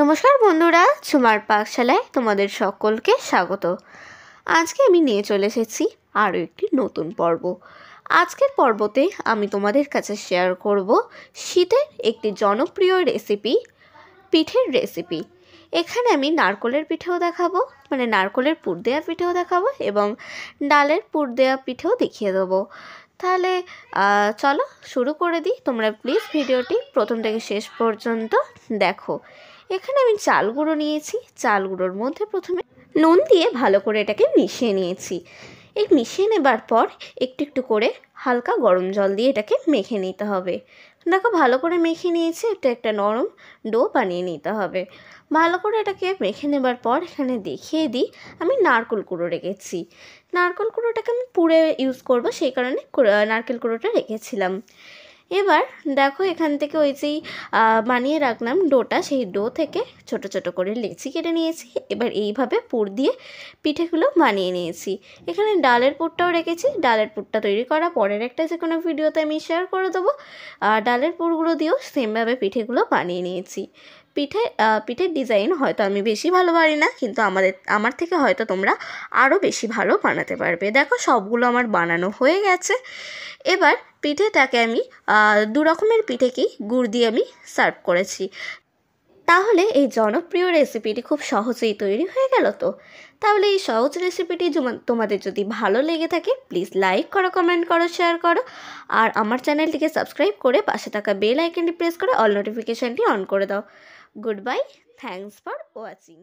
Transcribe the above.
নমস্কার বন্ধুরা ছুমার পাকশালায় তোমাদের সকলকে স্বাগত আজকে আমি নিয়ে চলে এসেছি আরও একটি নতুন পর্ব আজকের পর্বতে আমি তোমাদের কাছে শেয়ার করব শীতের একটি জনপ্রিয় রেসিপি পিঠের রেসিপি এখানে আমি নারকলের পিঠেও দেখাবো মানে নারকলের পুর দেওয়া পিঠেও দেখাবো এবং ডালের পুর দেওয়া পিঠেও দেখিয়ে দেবো তাহলে চলো শুরু করে দিই তোমরা প্লিজ ভিডিওটি প্রথম থেকে শেষ পর্যন্ত দেখো এখানে আমি চাল গুঁড়ো নিয়েছি চাল গুঁড়োর মধ্যে প্রথমে নুন দিয়ে ভালো করে এটাকে মিশিয়ে নিয়েছি এই মিশিয়ে নেবার পর একটু একটু করে হালকা গরম জল দিয়ে এটাকে মেখে নিতে হবে দেখো ভালো করে মেখে নিয়েছি এটা একটা নরম ডো বানিয়ে নিতে হবে ভালো করে এটাকে মেখে নেবার পর এখানে দেখিয়ে দিই আমি নারকল কুড়ো রেখেছি নারকল কুড়োটাকে আমি পুড়ে ইউজ করব সেই কারণে নারকেল কুড়োটা রেখেছিলাম এবার দেখো এখান থেকে ওই যেই বানিয়ে রাখলাম ডোটা সেই ডো থেকে ছোট ছোট করে লেচি কেটে নিয়েছি এবার এইভাবে পুর দিয়ে পিঠেগুলো বানিয়ে নিয়েছি এখানে ডালের পুরটাও রেখেছি ডালের পুরটা তৈরি করা পরের একটা যে কোনো ভিডিওতে আমি শেয়ার করে দেবো আর ডালের পুরগুলো দিয়েও সেমভাবে পিঠেগুলো বানিয়ে নিয়েছি পিঠে পিঠের ডিজাইন হয়তো আমি বেশি ভালো পারি না কিন্তু আমাদের আমার থেকে হয়তো তোমরা আরও বেশি ভালো বানাতে পারবে দেখো সবগুলো আমার বানানো হয়ে গেছে এবার পিঠেটাকে আমি দু রকমের পিঠেকেই গুড় দিয়ে আমি সার্ভ করেছি তাহলে এই জনপ্রিয় রেসিপিটি খুব সহজেই তৈরি হয়ে গেল তো তাহলে এই সহজ রেসিপিটি তোমাদের যদি ভালো লেগে থাকে প্লিজ লাইক করো কমেন্ট করো শেয়ার করো আর আমার চ্যানেলটিকে সাবস্ক্রাইব করে পাশে থাকা বেল আইকনটি প্রেস করে অল নোটিফিকেশানটি অন করে দাও good bye thanks for watching